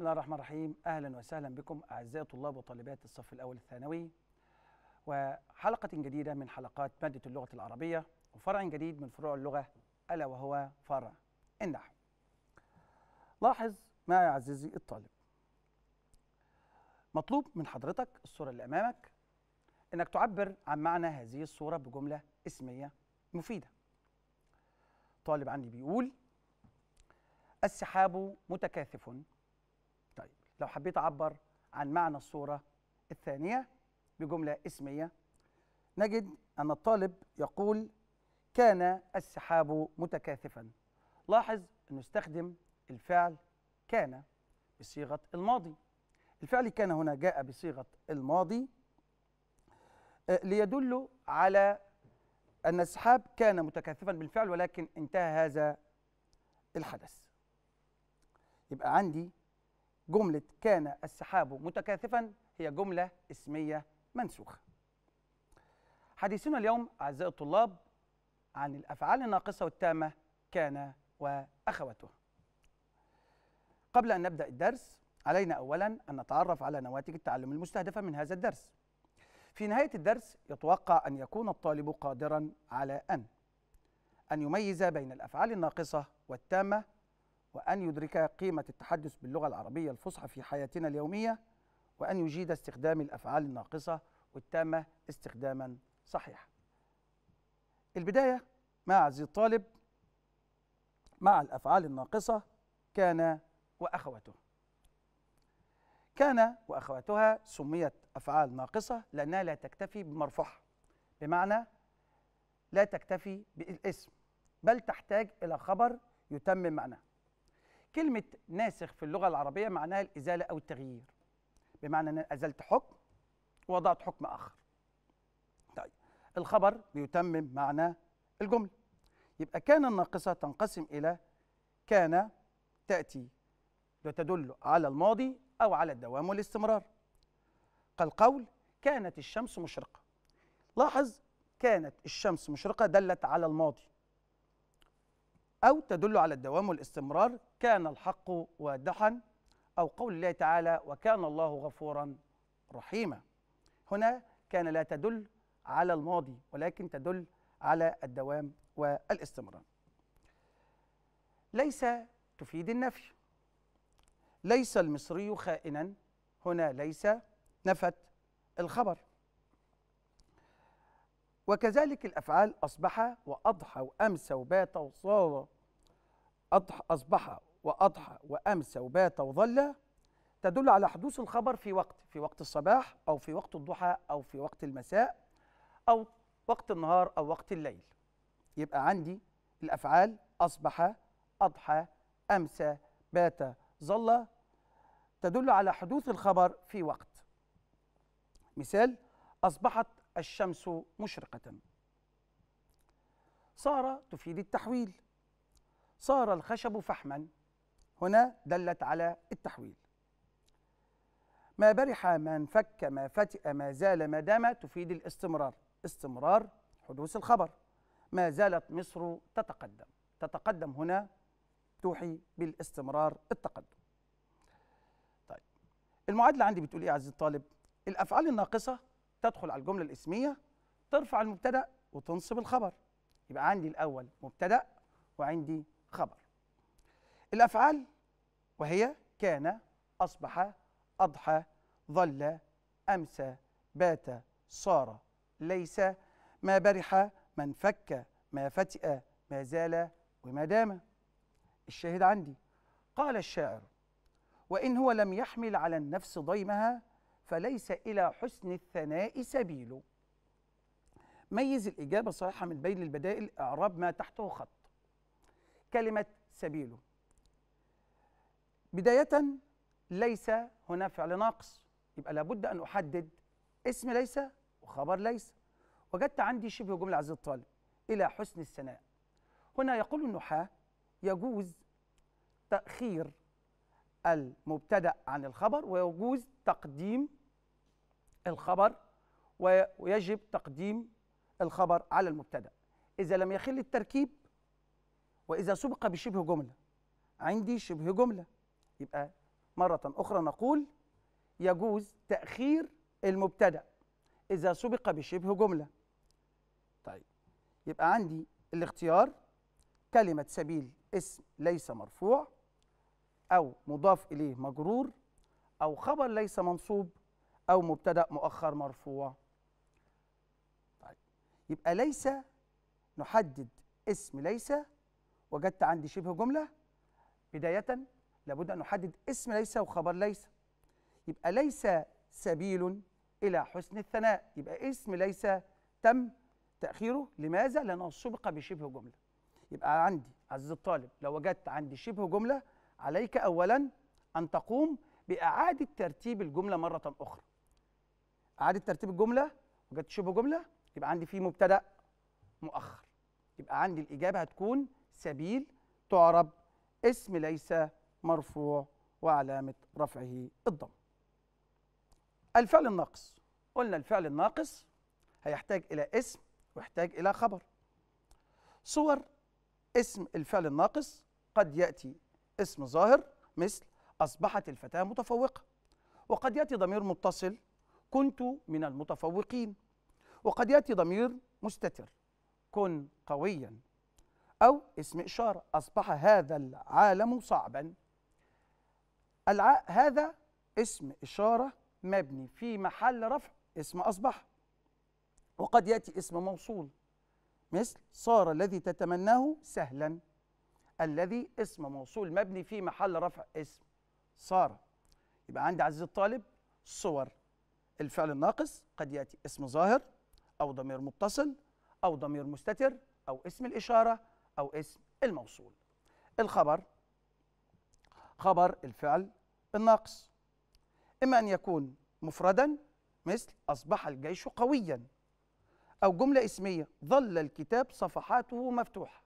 بسم الله الرحمن الرحيم اهلا وسهلا بكم اعزائي طلاب وطالبات الصف الاول الثانوي وحلقه جديده من حلقات ماده اللغه العربيه وفرع جديد من فروع اللغه الا وهو فرع النحو لاحظ ما يا عزيزي الطالب مطلوب من حضرتك الصوره اللي امامك انك تعبر عن معنى هذه الصوره بجمله اسميه مفيده طالب عندي بيقول السحاب متكاثف لو حبيت أعبر عن معنى الصورة الثانية بجملة اسمية نجد أن الطالب يقول كان السحاب متكاثفا لاحظ أنه استخدم الفعل كان بصيغة الماضي الفعل كان هنا جاء بصيغة الماضي آه، ليدل على أن السحاب كان متكاثفا بالفعل ولكن انتهى هذا الحدث يبقى عندي جملة كان السحاب متكاثفا هي جملة اسمية منسوخة حديثنا اليوم أعزائي الطلاب عن الأفعال الناقصة والتامة كان وأخواته قبل أن نبدأ الدرس علينا أولا أن نتعرف على نواتج التعلم المستهدفة من هذا الدرس في نهاية الدرس يتوقع أن يكون الطالب قادرا على أن أن يميز بين الأفعال الناقصة والتامة وأن يدرك قيمة التحدث باللغة العربية الفصحى في حياتنا اليومية وأن يجيد استخدام الأفعال الناقصة والتامة استخداما صحيحا البداية مع عزيزي الطالب مع الأفعال الناقصة كان وأخواته كان وأخواتها سميت أفعال ناقصة لأنها لا تكتفي بمرفوعها بمعنى لا تكتفي بالاسم بل تحتاج إلى خبر يتمم معناه كلمة ناسخ في اللغة العربية معناها الإزالة أو التغيير بمعنى أن أزلت حكم ووضعت حكم آخر طيب الخبر بيتمم معنى الجملة يبقى كان الناقصة تنقسم إلى كان تأتي وتدل على الماضي أو على الدوام والاستمرار كالقول كانت الشمس مشرقة لاحظ كانت الشمس مشرقة دلت على الماضي أو تدل على الدوام والاستمرار كان الحق واضحا أو قول الله تعالى وكان الله غفورا رحيما هنا كان لا تدل على الماضي ولكن تدل على الدوام والاستمرار ليس تفيد النفي ليس المصري خائنا هنا ليس نفت الخبر وكذلك الأفعال أصبح وأضحى وأمسى وبات وصار أصبح وأضحى وأمسى وبات وظل تدل على حدوث الخبر في وقت في وقت الصباح أو في وقت الضحى أو في وقت المساء أو وقت النهار أو وقت الليل يبقى عندي الأفعال أصبح أضحى أمسى بات ظل تدل على حدوث الخبر في وقت مثال أصبحت الشمس مشرقة صار تفيد التحويل صار الخشب فحما هنا دلت على التحويل ما برح ما انفك ما فتئ ما زال ما دام تفيد الاستمرار استمرار حدوث الخبر ما زالت مصر تتقدم تتقدم هنا توحي بالاستمرار التقدم طيب المعادله عندي بتقول ايه يا عزيزي الطالب الافعال الناقصه تدخل على الجمله الاسميه ترفع المبتدا وتنصب الخبر يبقى عندي الاول مبتدا وعندي خبر الافعال وهي كان اصبح اضحى ظل امسى بات صار ليس ما برح ما انفك ما فتئ ما زال وما دام الشاهد عندي قال الشاعر وإن هو لم يحمل على النفس ضيمها فليس إلى حسن الثناء سبيل ميز الإجابة الصحيحة من بين البدائل إعراب ما تحته خط كلمة سبيله بداية ليس هنا فعل ناقص يبقى لابد أن أحدد اسم ليس وخبر ليس وجدت عندي شبه جملة عزيزي الطالب إلى حسن الثناء هنا يقول النحاة يجوز تأخير المبتدأ عن الخبر ويجوز تقديم الخبر ويجب تقديم الخبر على المبتدا اذا لم يخل التركيب واذا سبق بشبه جمله عندي شبه جمله يبقى مره اخرى نقول يجوز تاخير المبتدا اذا سبق بشبه جمله طيب يبقى عندي الاختيار كلمه سبيل اسم ليس مرفوع او مضاف اليه مجرور او خبر ليس منصوب أو مبتدأ مؤخر مرفوع طيب يبقى ليس نحدد اسم ليس وجدت عندي شبه جملة بداية لابد أن نحدد اسم ليس وخبر ليس يبقى ليس سبيل إلى حسن الثناء يبقى اسم ليس تم تأخيره لماذا؟ لأنه سبق بشبه جملة يبقى عندي عزيزي الطالب لو وجدت عندي شبه جملة عليك أولا أن تقوم بإعادة ترتيب الجملة مرة أخرى اعاده ترتيب الجمله وجدت شبه جمله يبقى عندي فيه مبتدا مؤخر يبقى عندي الاجابه هتكون سبيل تعرب اسم ليس مرفوع وعلامه رفعه الضم الفعل الناقص قلنا الفعل الناقص هيحتاج الى اسم ويحتاج الى خبر صور اسم الفعل الناقص قد ياتي اسم ظاهر مثل اصبحت الفتاه متفوقه وقد ياتي ضمير متصل كنت من المتفوقين وقد ياتي ضمير مستتر كن قويا او اسم اشاره اصبح هذا العالم صعبا الع... هذا اسم اشاره مبني في محل رفع اسم اصبح وقد ياتي اسم موصول مثل صار الذي تتمناه سهلا الذي اسم موصول مبني في محل رفع اسم صار يبقى عندي عزيزي الطالب صور الفعل الناقص قد يأتي اسم ظاهر أو ضمير متصل أو ضمير مستتر أو اسم الإشارة أو اسم الموصول الخبر خبر الفعل الناقص إما أن يكون مفردا مثل أصبح الجيش قويا أو جملة اسمية ظل الكتاب صفحاته مفتوحة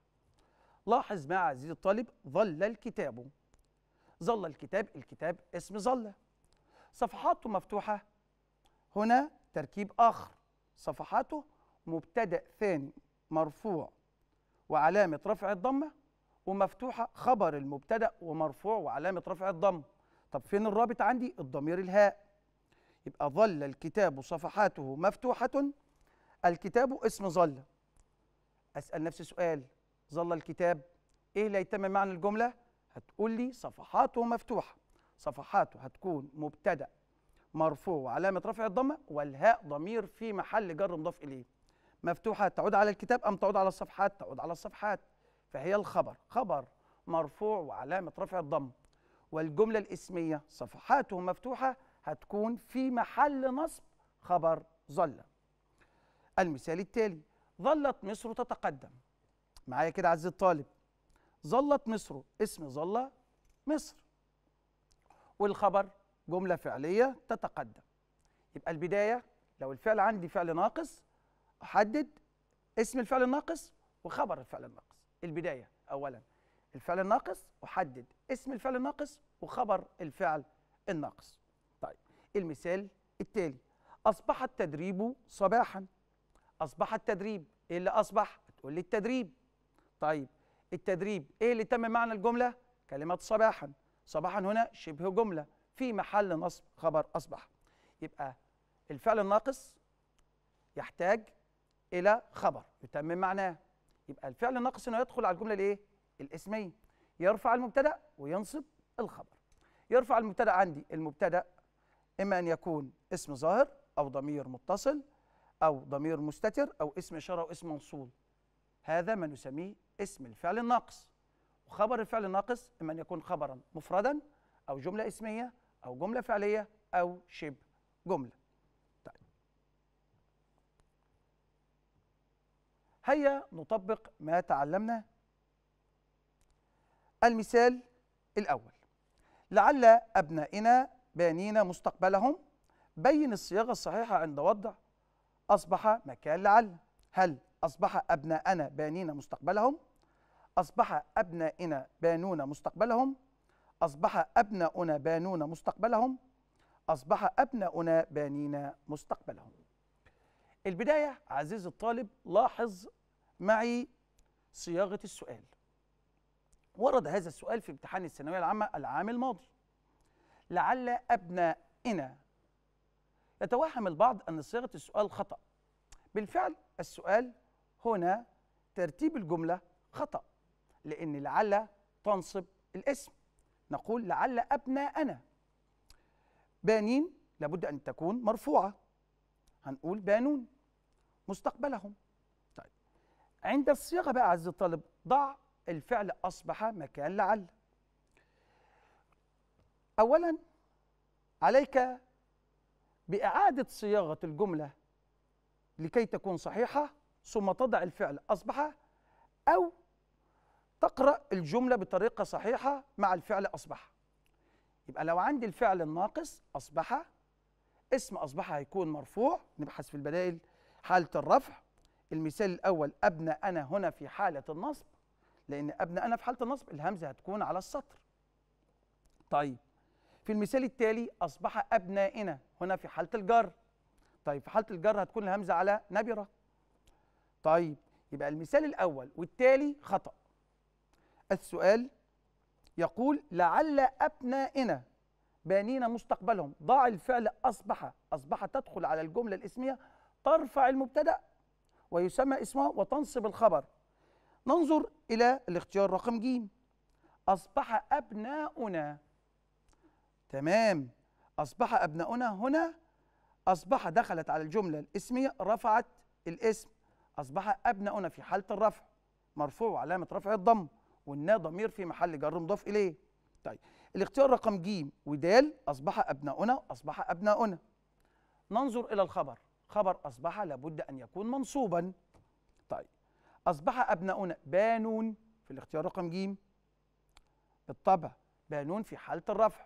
لاحظ مع عزيزي الطالب ظل الكتاب ظل الكتاب الكتاب اسم ظل صفحاته مفتوحة هنا تركيب آخر صفحاته مبتدأ ثاني مرفوع وعلامة رفع الضمة ومفتوحة خبر المبتدأ ومرفوع وعلامة رفع الضم طب فين الرابط عندي الضمير الهاء يبقى ظل الكتاب صفحاته مفتوحة الكتاب اسم ظل أسأل نفسي سؤال ظل الكتاب إيه ليتم معنى الجملة هتقول لي صفحاته مفتوحة صفحاته هتكون مبتدأ مرفوع وعلامة رفع الضمة والهاء ضمير في محل جر مضاف إليه مفتوحة تعود على الكتاب أم تعود على الصفحات تعود على الصفحات فهي الخبر خبر مرفوع وعلامة رفع الضم والجملة الإسمية صفحاته مفتوحة هتكون في محل نصب خبر ظل المثال التالي ظلت مصر تتقدم معايا كده عزيزي الطالب ظلت مصر اسم ظل مصر والخبر جملة فعلية تتقدم يبقى البداية لو الفعل عندي فعل ناقص أحدد اسم الفعل الناقص وخبر الفعل الناقص البداية أولا الفعل الناقص أحدد اسم الفعل الناقص وخبر الفعل الناقص طيب المثال التالي أصبح التدريب صباحا أصبح التدريب إيه اللي أصبح؟ هتقول لي التدريب طيب التدريب إيه اللي تم معنى الجملة؟ كلمة صباحا صباحا هنا شبه جملة في محل نصب خبر أصبح يبقى الفعل الناقص يحتاج إلى خبر يتمم معناه يبقى الفعل الناقص إنه يدخل على الجملة الإيه؟ الاسمية يرفع المبتدأ وينصب الخبر يرفع المبتدأ عندي المبتدأ إما أن يكون اسم ظاهر أو ضمير متصل أو ضمير مستتر أو اسم إشارة أو اسم موصول هذا ما نسميه اسم الفعل الناقص وخبر الفعل الناقص إما أن يكون خبرا مفردا أو جملة اسمية أو جملة فعلية أو شبه جملة طيب. هيا نطبق ما تعلمنا المثال الأول لعل أبنائنا بانين مستقبلهم بين الصياغة الصحيحة عند وضع أصبح مكان لعل هل أصبح أبناءنا بانين مستقبلهم أصبح أبنائنا بانون مستقبلهم أصبح أبناؤنا بانون مستقبلهم أصبح أبناؤنا بانين مستقبلهم البداية عزيزي الطالب لاحظ معي صياغة السؤال ورد هذا السؤال في امتحان الثانوية العامة العام الماضي لعل أبنائنا يتوهم البعض أن صياغة السؤال خطأ بالفعل السؤال هنا ترتيب الجملة خطأ لأن لعل تنصب الاسم نقول لعل أبناءنا بانين لابد أن تكون مرفوعة هنقول بانون مستقبلهم طيب عند الصياغة بقى عز الطالب ضع الفعل أصبح مكان لعل أولا عليك بإعادة صياغة الجملة لكي تكون صحيحة ثم تضع الفعل أصبح أو تقرأ الجملة بطريقة صحيحة مع الفعل أصبح يبقى لو عندي الفعل الناقص أصبح اسم أصبح هيكون مرفوع نبحث في البدائل حالة الرفع المثال الأول أبنى أنا هنا في حالة النصب لأن أبنى أنا في حالة النصب الهمزة هتكون على السطر طيب في المثال التالي أصبح أبنائنا هنا في حالة الجر طيب في حالة الجر هتكون الهمزة على نبرة طيب يبقى المثال الأول والتالي خطأ السؤال يقول لعل أبنائنا بانين مستقبلهم ضاع الفعل أصبح أصبح تدخل على الجملة الاسمية ترفع المبتدأ ويسمى اسمها وتنصب الخبر ننظر إلى الاختيار رقم ج أصبح أبناؤنا تمام أصبح أبناؤنا هنا أصبح دخلت على الجملة الاسمية رفعت الاسم أصبح أبناؤنا في حالة الرفع مرفوع علامة رفع الضم والنا ضمير في محل جر مضاف اليه طيب الاختيار رقم ج ودال اصبح ابناؤنا اصبح ابناؤنا ننظر الى الخبر خبر اصبح لابد ان يكون منصوبا طيب اصبح ابناؤنا بانون في الاختيار رقم ج بالطبع بانون في حاله الرفع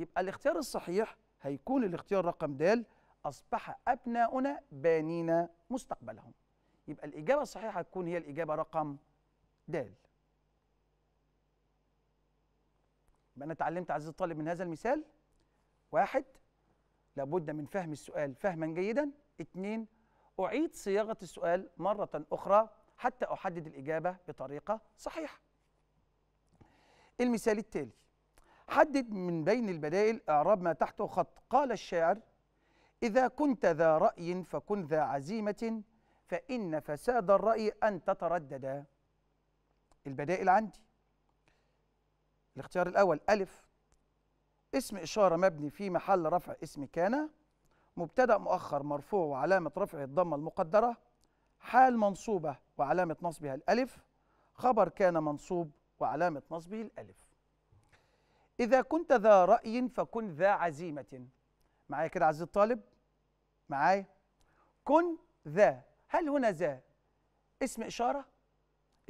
يبقى الاختيار الصحيح هيكون الاختيار رقم د اصبح ابناؤنا بانين مستقبلهم يبقى الاجابه الصحيحه تكون هي الاجابه رقم د يبقى انا اتعلمت عزيزي الطالب من هذا المثال واحد لابد من فهم السؤال فهما جيدا اثنين اعيد صياغه السؤال مره اخرى حتى احدد الاجابه بطريقه صحيحه المثال التالي حدد من بين البدائل اعراب ما تحته خط قال الشاعر اذا كنت ذا راي فكن ذا عزيمه فان فساد الراي ان تترددا البدائل عندي الاختيار الأول ألف اسم إشارة مبني في محل رفع اسم كان مبتدأ مؤخر مرفوع وعلامة رفعه الضمة المقدرة حال منصوبة وعلامة نصبها الألف خبر كان منصوب وعلامة نصبه الألف إذا كنت ذا رأي فكن ذا عزيمة معايا كده عزيز الطالب معايا كن ذا هل هنا ذا اسم إشارة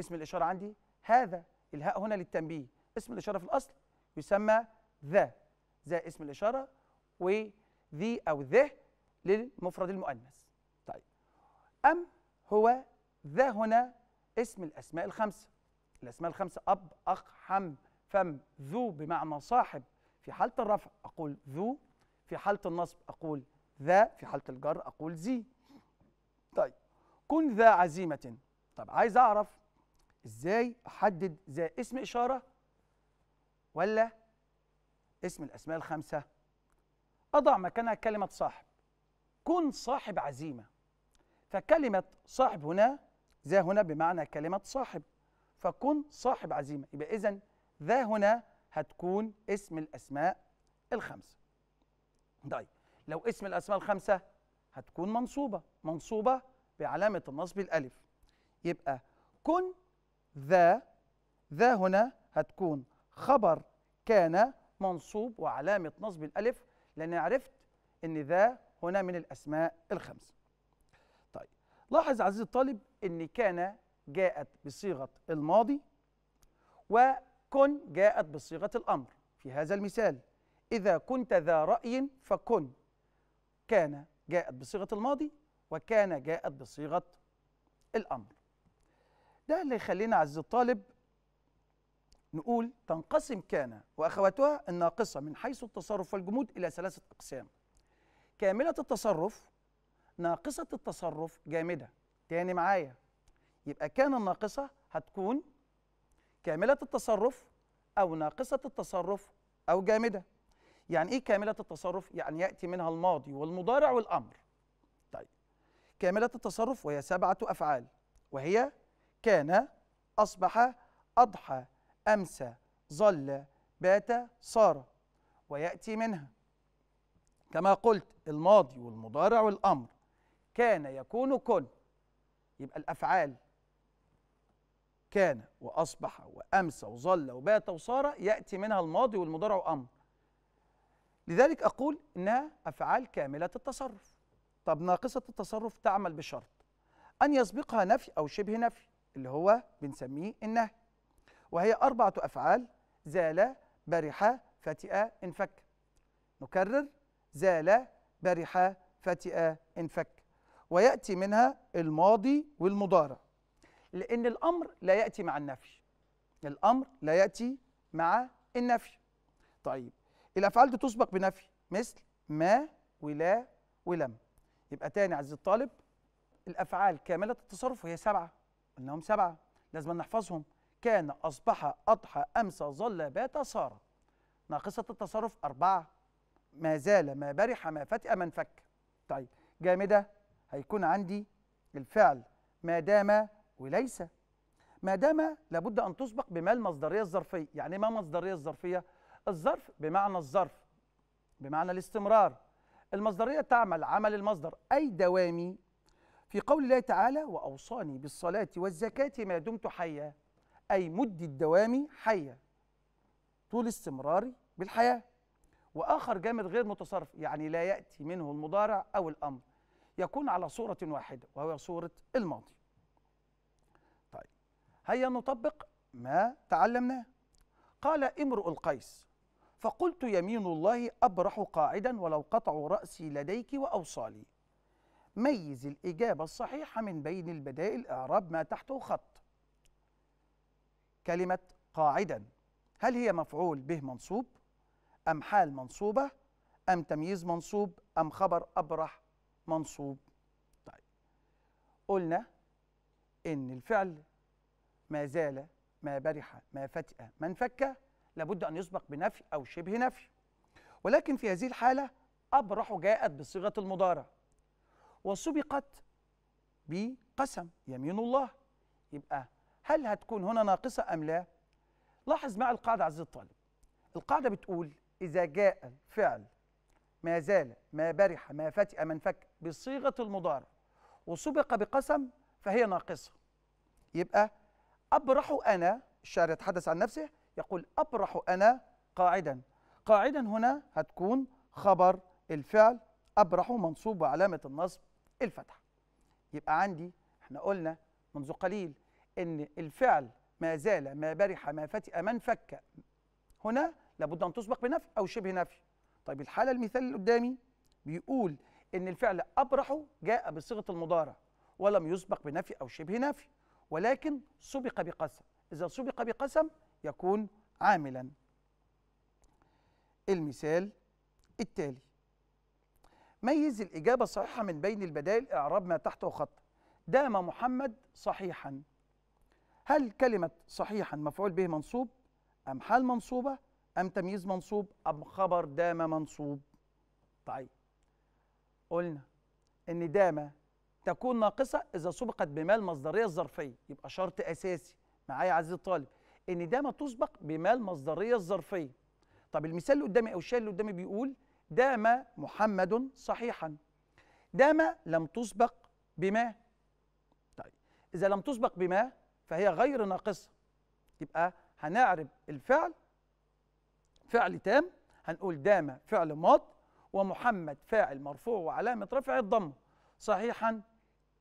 اسم الإشارة عندي هذا الهاء هنا للتنبيه اسم الاشاره في الاصل يسمى ذا ذا اسم الاشاره وذي او ذه للمفرد المؤنث طيب ام هو ذا هنا اسم الاسماء الخمسه الاسماء الخمسه اب اخ حم فم ذو بمعنى صاحب في حاله الرفع اقول ذو في حاله النصب اقول ذا في حاله الجر اقول زي طيب كن ذا عزيمه طب عايز اعرف ازاي احدد ذا اسم اشاره ولا اسم الأسماء الخمسة أضع مكانها كلمة صاحب كن صاحب عزيمة فكلمة صاحب هنا ذا هنا بمعنى كلمة صاحب فكن صاحب عزيمة يبقى إذن ذا هنا هتكون اسم الأسماء الخمسة طيب لو اسم الأسماء الخمسة هتكون منصوبة منصوبة بعلامة النصب الألف يبقى كن ذا ذا هنا هتكون خبر كان منصوب وعلامة نصب الألف لأن عرفت أن ذا هنا من الأسماء الخمسة طيب لاحظ عزيزي الطالب أن كان جاءت بصيغة الماضي وكن جاءت بصيغة الأمر في هذا المثال إذا كنت ذا رأي فكن كان جاءت بصيغة الماضي وكان جاءت بصيغة الأمر ده اللي يخلينا عزيزي الطالب نقول تنقسم كان وأخواتها الناقصة من حيث التصرف والجمود إلى ثلاثة أقسام كاملة التصرف ناقصة التصرف جامدة تاني معايا يبقى كان الناقصة هتكون كاملة التصرف أو ناقصة التصرف أو جامدة يعني إيه كاملة التصرف؟ يعني يأتي منها الماضي والمضارع والأمر طيب كاملة التصرف وهي سبعة أفعال وهي كان أصبح أضحى أمسى ظل بات صار ويأتي منها كما قلت الماضي والمضارع والأمر كان يكون كن يبقى الأفعال كان وأصبح وأمسى وظل وبات وصار يأتي منها الماضي والمضارع والأمر لذلك أقول إنها أفعال كاملة التصرف طب ناقصة التصرف تعمل بشرط أن يسبقها نفي أو شبه نفي اللي هو بنسميه النهي وهي أربعة أفعال زال برح فتئ انفك نكرر زال برح فتئ انفك ويأتي منها الماضي والمضارع لأن الأمر لا يأتي مع النفي الأمر لا يأتي مع النفي طيب الأفعال دي تسبق بنفي مثل ما ولا ولم يبقى تاني عزيزي الطالب الأفعال كاملة التصرف وهي سبعة إنهم سبعة لازم نحفظهم كان أصبح أضحى أمس ظل بات صار ناقصة التصرف أربعة ما زال ما برح ما فتئ من فك طيب جامدة هيكون عندي الفعل ما دام وليس ما دام لابد أن تسبق بما المصدرية الظرفية يعني ما مصدرية الظرفية الظرف بمعنى الظرف بمعنى الاستمرار المصدرية تعمل عمل المصدر أي دوامي في قول الله تعالى وأوصاني بالصلاة والزكاة ما دمت حيا أي مد الدوام حية طول استمراري بالحياة وآخر جامد غير متصرف يعني لا يأتي منه المضارع أو الأمر يكون على صورة واحدة وهو صورة الماضي طيب هيا نطبق ما تعلمناه قال امرؤ القيس فقلت يمين الله أبرح قاعدا ولو قطعوا رأسي لديك وأوصالي ميز الإجابة الصحيحة من بين البدائل إعراب ما تحته خط كلمة قاعدا هل هي مفعول به منصوب أم حال منصوبة أم تمييز منصوب أم خبر أبرح منصوب طيب قلنا إن الفعل ما زال ما برح ما فتئ ما انفك لابد أن يسبق بنفي أو شبه نفي ولكن في هذه الحالة أبرح جاءت بصيغة المضارع وسبقت بقسم يمين الله يبقى هل هتكون هنا ناقصة أم لا؟ لاحظ مع القاعدة عزيزي الطالب القاعدة بتقول إذا جاء الفعل ما زال ما برح ما فتئ من فك بصيغة المضارع وسبق بقسم فهي ناقصة يبقى أبرح أنا الشاعر يتحدث عن نفسه يقول أبرح أنا قاعدا قاعدا هنا هتكون خبر الفعل أبرح منصوب وعلامة النصب الفتح يبقى عندي احنا قلنا منذ قليل ان الفعل ما زال ما برح ما فتئ من فك هنا لابد ان تسبق بنفي او شبه نفي طيب الحاله المثال اللي قدامي بيقول ان الفعل ابرح جاء بصيغه المضارع ولم يسبق بنفي او شبه نفي ولكن سبق بقسم اذا سبق بقسم يكون عاملا المثال التالي ميز الإجابة الصحيحة من بين البدائل إعراب ما تحته خط دام محمد صحيحا هل كلمة صحيحا مفعول به منصوب أم حال منصوبة أم تمييز منصوب أم خبر دام منصوب طيب قلنا إن دام تكون ناقصة إذا سبقت بما المصدرية الظرفية يبقى شرط أساسي معايا عزيزي الطالب إن دام تسبق بما المصدرية الظرفية طب المثال اللي قدامي أو الشيء اللي قدامي بيقول دام محمد صحيحا دام لم تسبق بما طيب إذا لم تسبق بما فهي غير ناقصه يبقى هنعرب الفعل فعل تام هنقول دام فعل ماض ومحمد فاعل مرفوع وعلامه رفع الضم صحيحا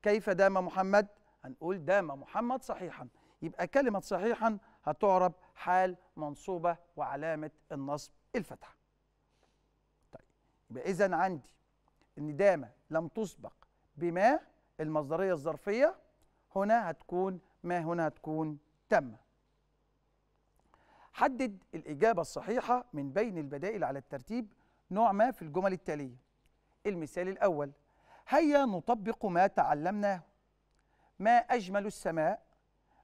كيف دام محمد هنقول دام محمد صحيحا يبقى كلمه صحيحا هتعرب حال منصوبه وعلامه النصب الفتحه طيب يبقى اذا عندي ان دام لم تسبق بما المصدريه الظرفيه هنا هتكون ما هنا تكون تامة حدد الإجابة الصحيحة من بين البدائل على الترتيب نوع ما في الجمل التالية المثال الأول هيا نطبق ما تعلمناه ما أجمل السماء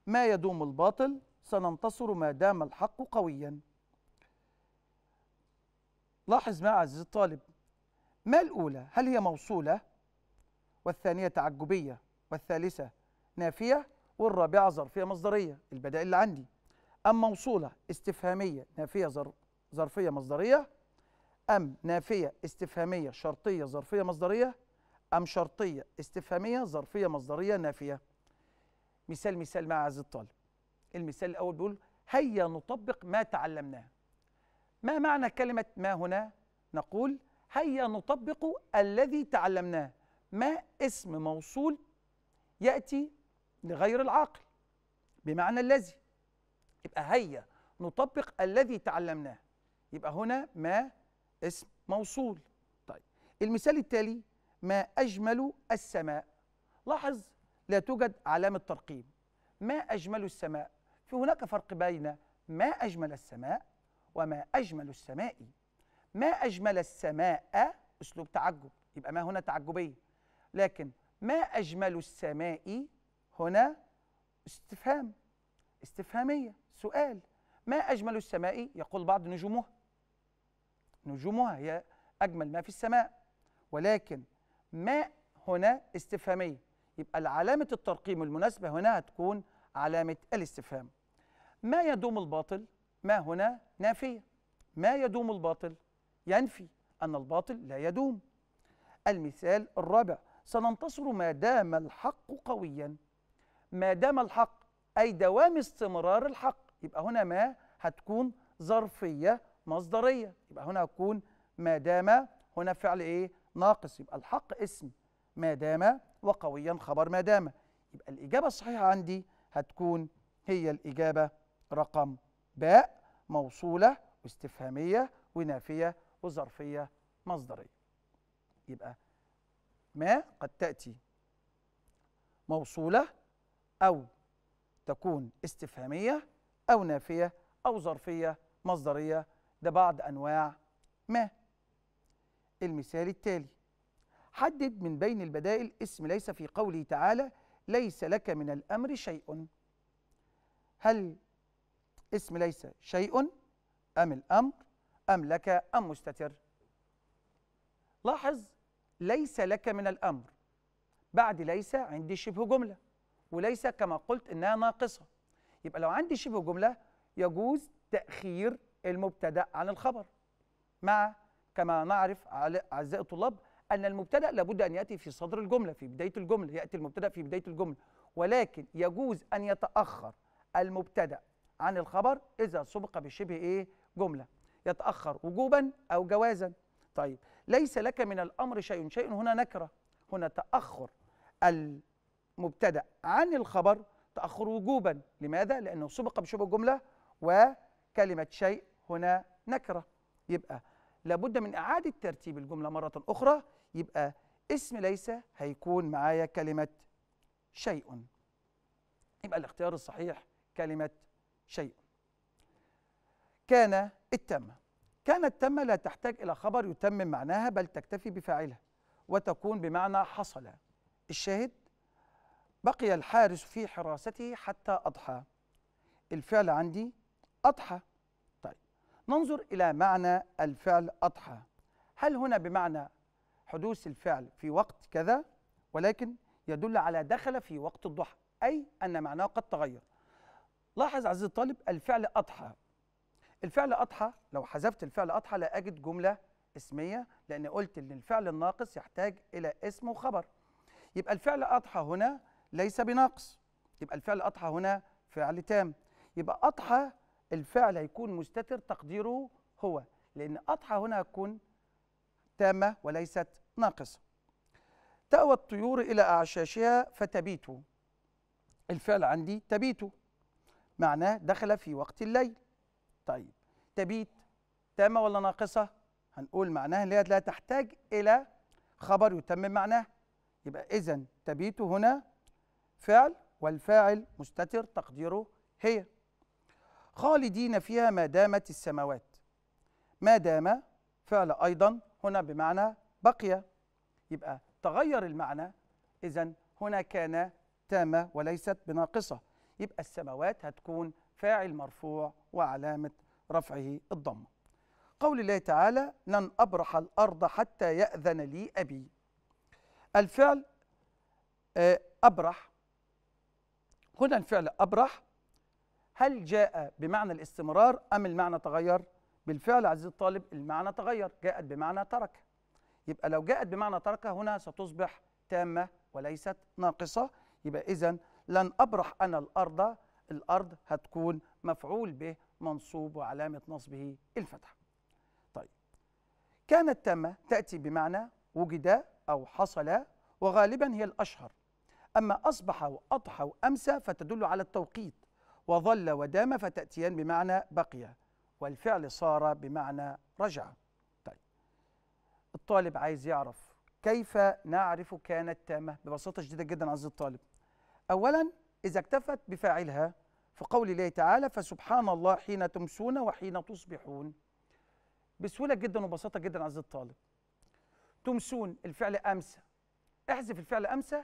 ما يدوم الباطل سننتصر ما دام الحق قويا لاحظ ما عزيزي الطالب ما الأولى هل هي موصولة والثانية تعجبية والثالثة نافية والرابعة ظرفية مصدرية البدائل اللي عندي أم موصولة استفهامية نافية ظرفية مصدرية أم نافية استفهامية شرطية ظرفية مصدرية أم شرطية استفهامية ظرفية مصدرية نافية مثال مثال مع عز الطالب المثال الأول بيقول هيا نطبق ما تعلمناه ما معنى كلمة ما هنا نقول هيا نطبق الذي تعلمناه ما اسم موصول يأتي لغير العاقل بمعنى الذي يبقى هيا نطبق الذي تعلمناه يبقى هنا ما اسم موصول طيب المثال التالي ما أجمل السماء لاحظ لا توجد علامة ترقيم ما أجمل السماء في هناك فرق بين ما أجمل السماء وما أجمل السماء ما أجمل السماء أسلوب تعجب يبقى ما هنا تعجبية لكن ما أجمل السماء هنا استفهام استفهامية سؤال ما أجمل السماء يقول بعض نجومها نجومها هي أجمل ما في السماء ولكن ما هنا استفهامية يبقى علامة الترقيم المناسبة هنا هتكون علامة الاستفهام ما يدوم الباطل ما هنا نافية ما يدوم الباطل ينفي أن الباطل لا يدوم المثال الرابع سننتصر ما دام الحق قويا ما دام الحق أي دوام استمرار الحق يبقى هنا ما هتكون ظرفية مصدرية يبقى هنا هتكون ما دام هنا فعل إيه ناقص يبقى الحق اسم ما دام وقويا خبر ما دام يبقى الإجابة الصحيحة عندي هتكون هي الإجابة رقم باء موصولة واستفهامية ونافية وظرفية مصدرية يبقى ما قد تأتي موصولة أو تكون استفهامية أو نافية أو ظرفية مصدرية ده بعض أنواع ما المثال التالي حدد من بين البدائل اسم ليس في قوله تعالى ليس لك من الأمر شيء هل اسم ليس شيء أم الأمر أم لك أم مستتر لاحظ ليس لك من الأمر بعد ليس عندي شبه جملة وليس كما قلت انها ناقصه يبقى لو عندي شبه جمله يجوز تاخير المبتدا عن الخبر مع كما نعرف اعزائي الطلاب ان المبتدا لابد ان ياتي في صدر الجمله في بدايه الجمله ياتي المبتدا في بدايه الجمله ولكن يجوز ان يتاخر المبتدا عن الخبر اذا سبق بشبه ايه جمله يتاخر وجوبا او جوازا طيب ليس لك من الامر شيء شيء هنا نكره هنا تاخر ال مبتدا عن الخبر تاخر وجوبا لماذا لانه سبق بشبه الجمله وكلمه شيء هنا نكره يبقى لابد من اعاده ترتيب الجمله مره اخرى يبقى اسم ليس هيكون معايا كلمه شيء يبقى الاختيار الصحيح كلمه شيء كان التم كانت تم لا تحتاج الى خبر يتمم معناها بل تكتفي بفاعلها وتكون بمعنى حصل الشاهد بقي الحارس في حراسته حتى أضحى الفعل عندي أضحى طيب ننظر إلى معنى الفعل أضحى هل هنا بمعنى حدوث الفعل في وقت كذا ولكن يدل على دخل في وقت الضحى أي أن معناه قد تغير لاحظ عزيزي الطالب الفعل أضحى الفعل أضحى لو حذفت الفعل أضحى لا أجد جملة اسمية لأن قلت أن الفعل الناقص يحتاج إلى اسم وخبر يبقى الفعل أضحى هنا ليس بناقص يبقى الفعل أضحى هنا فعل تام يبقى أضحى الفعل هيكون مستتر تقديره هو لأن أضحى هنا هتكون تامة وليست ناقصة تأوى الطيور إلى أعشاشها فتبيت الفعل عندي تبيت معناه دخل في وقت الليل طيب تبيت تامة ولا ناقصة هنقول معناها اللي لا تحتاج إلى خبر يتمم معناه يبقى إذا تبيت هنا فعل والفاعل مستتر تقديره هي خالدين فيها ما دامت السماوات ما دام فعل أيضا هنا بمعنى بقي يبقى تغير المعنى إذا هنا كان تامة وليست بناقصة يبقى السماوات هتكون فاعل مرفوع وعلامة رفعه الضمة قول الله تعالى لن أبرح الأرض حتى يأذن لي أبي الفعل آه، أبرح هنا الفعل أبرح هل جاء بمعنى الاستمرار أم المعنى تغير؟ بالفعل عزيزي الطالب المعنى تغير جاءت بمعنى ترك يبقى لو جاءت بمعنى ترك هنا ستصبح تامة وليست ناقصة يبقى إذا لن أبرح أنا الأرض الأرض هتكون مفعول به منصوب وعلامة نصبه الفتحة طيب كانت تامة تأتي بمعنى وجد أو حصل وغالبا هي الأشهر أما أصبح وأضحى وأمسى فتدل على التوقيت وظل ودام فتأتيان بمعنى بقي والفعل صار بمعنى رجع طيب الطالب عايز يعرف كيف نعرف كانت تامة ببساطة شديدة جدا عز الطالب أولا إذا اكتفت بفاعلها في قول الله تعالى فسبحان الله حين تمسون وحين تصبحون بسهولة جدا وبساطة جدا عز الطالب تمسون الفعل أمسى احذف الفعل أمسى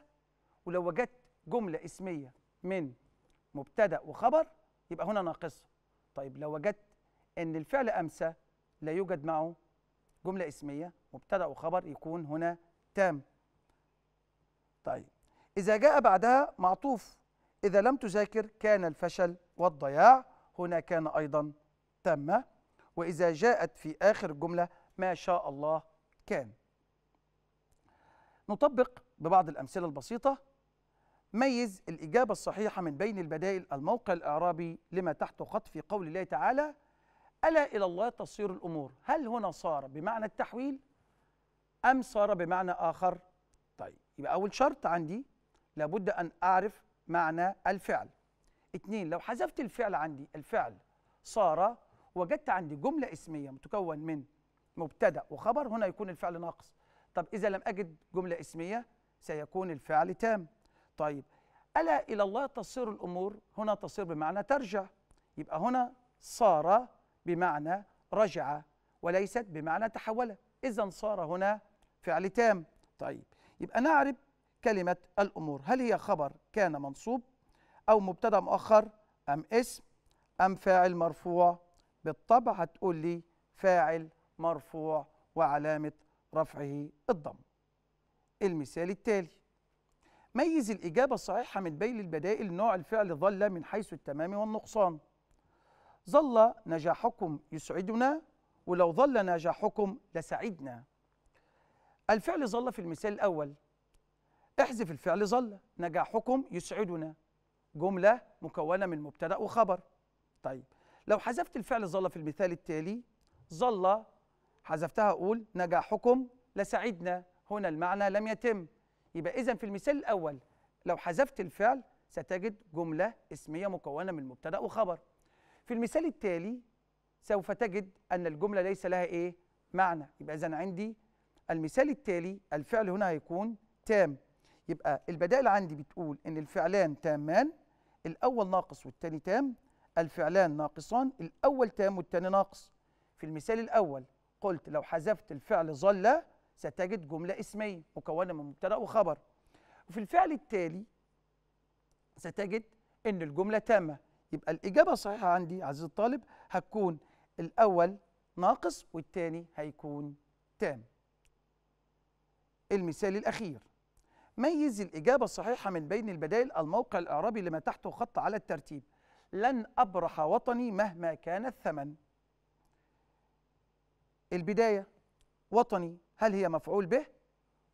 ولو وجدت جمله اسميه من مبتدا وخبر يبقى هنا ناقصه طيب لو وجدت ان الفعل امسى لا يوجد معه جمله اسميه مبتدا وخبر يكون هنا تام طيب اذا جاء بعدها معطوف اذا لم تذاكر كان الفشل والضياع هنا كان ايضا تامة واذا جاءت في اخر الجمله ما شاء الله كان نطبق ببعض الامثله البسيطه ميز الإجابة الصحيحة من بين البدائل الموقع الإعرابي لما تحت خط في قول الله تعالى ألا إلى الله تصير الأمور هل هنا صار بمعنى التحويل أم صار بمعنى آخر طيب يبقى أول شرط عندي لابد أن أعرف معنى الفعل اثنين لو حذفت الفعل عندي الفعل صار وجدت عندي جملة اسمية متكون من مبتدأ وخبر هنا يكون الفعل ناقص طب إذا لم أجد جملة اسمية سيكون الفعل تام طيب ألا إلى الله تصير الأمور هنا تصير بمعنى ترجع يبقى هنا صار بمعنى رجع وليست بمعنى تحول إذا صار هنا فعل تام طيب يبقى نعرف كلمة الأمور هل هي خبر كان منصوب أو مبتدأ مؤخر أم اسم أم فاعل مرفوع بالطبع هتقول لي فاعل مرفوع وعلامة رفعه الضم المثال التالي ميز الإجابة الصحيحة من بين البدائل نوع الفعل ظل من حيث التمام والنقصان ظل نجاحكم يسعدنا ولو ظل نجاحكم لسعدنا الفعل ظل في المثال الأول احذف الفعل ظل نجاحكم يسعدنا جملة مكونة من مبتدأ وخبر طيب لو حذفت الفعل ظل في المثال التالي ظل حذفتها أقول نجاحكم لسعدنا هنا المعنى لم يتم يبقى إذا في المثال الأول لو حذفت الفعل ستجد جملة اسمية مكونة من مبتدأ وخبر في المثال التالي سوف تجد أن الجملة ليس لها إيه؟ معنى يبقى إذا عندي المثال التالي الفعل هنا هيكون تام يبقى البدائل عندي بتقول إن الفعلان تامان الأول ناقص والتاني تام الفعلان ناقصان الأول تام والتاني ناقص في المثال الأول قلت لو حذفت الفعل ظل ستجد جملة اسمية مكونة من مبتدأ وخبر وفي الفعل التالي ستجد إن الجملة تامة يبقى الإجابة الصحيحة عندي عزيزي الطالب هتكون الأول ناقص والتاني هيكون تام المثال الأخير ميز الإجابة الصحيحة من بين البدائل الموقع الإعرابي لما تحته خط على الترتيب لن أبرح وطني مهما كان الثمن البداية وطني هل هي مفعول به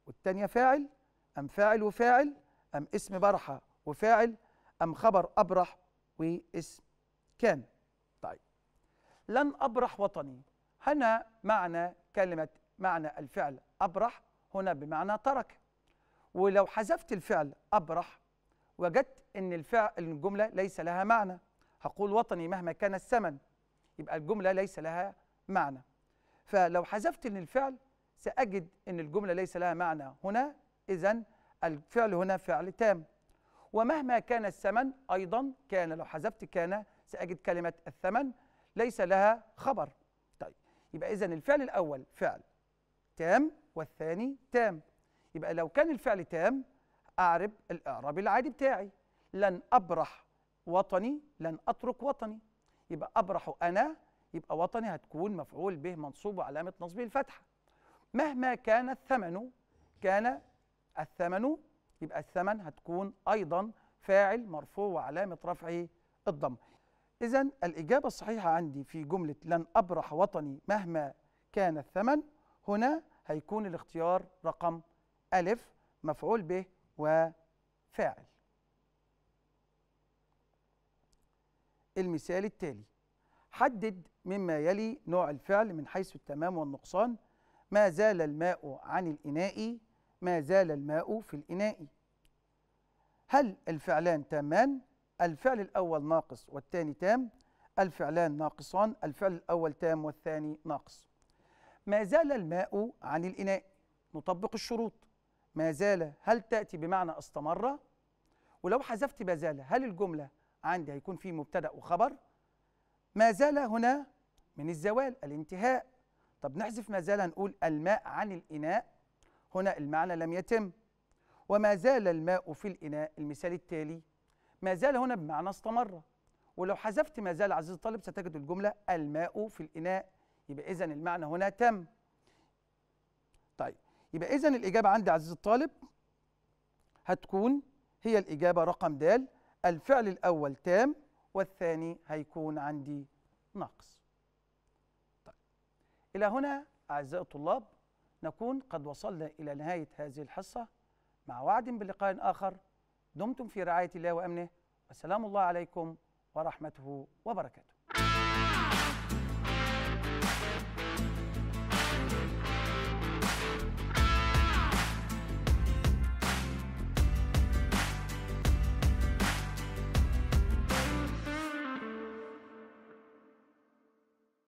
والثانية فاعل أم فاعل وفاعل أم اسم برحة وفاعل أم خبر أبرح واسم كان طيب لن أبرح وطني هنا معنى كلمة معنى الفعل أبرح هنا بمعنى ترك ولو حذفت الفعل أبرح وجدت أن الفعل الجملة ليس لها معنى هقول وطني مهما كان الثمن يبقى الجملة ليس لها معنى فلو حذفت الفعل سأجد أن الجملة ليس لها معنى هنا إذا الفعل هنا فعل تام ومهما كان الثمن أيضا كان لو حذفت كان سأجد كلمة الثمن ليس لها خبر طيب يبقى إذا الفعل الأول فعل تام والثاني تام يبقى لو كان الفعل تام أعرب الإعراب العادي بتاعي لن أبرح وطني لن أترك وطني يبقى أبرح أنا يبقى وطني هتكون مفعول به منصوب وعلامة نصبه الفتحة مهما كان الثمن كان الثمن يبقى الثمن هتكون أيضا فاعل مرفوع وعلامة رفعه الضم إذا الإجابة الصحيحة عندي في جملة لن أبرح وطني مهما كان الثمن هنا هيكون الاختيار رقم ألف مفعول به وفاعل المثال التالي حدد مما يلي نوع الفعل من حيث التمام والنقصان ما زال الماء عن الإناء ما زال الماء في الإناء هل الفعلان تامان الفعل الأول ناقص والثاني تام الفعلان ناقصان الفعل الأول تام والثاني ناقص ما زال الماء عن الإناء نطبق الشروط ما زال هل تأتي بمعنى استمر ولو حذفت ما زال هل الجملة عندي هيكون فيه مبتدأ وخبر ما زال هنا من الزوال الانتهاء طب نحذف ما زال نقول الماء عن الإناء هنا المعنى لم يتم وما زال الماء في الإناء المثال التالي ما زال هنا بمعنى استمر ولو حذفت ما زال عزيزي الطالب ستجد الجملة الماء في الإناء يبقى إذا المعنى هنا تم طيب يبقى إذا الإجابة عندي عزيزي الطالب هتكون هي الإجابة رقم د الفعل الأول تام والثاني هيكون عندي نقص إلى هنا أعزائي الطلاب نكون قد وصلنا إلى نهاية هذه الحصة مع وعد بلقاء آخر دمتم في رعاية الله وأمنه وسلام الله عليكم ورحمته وبركاته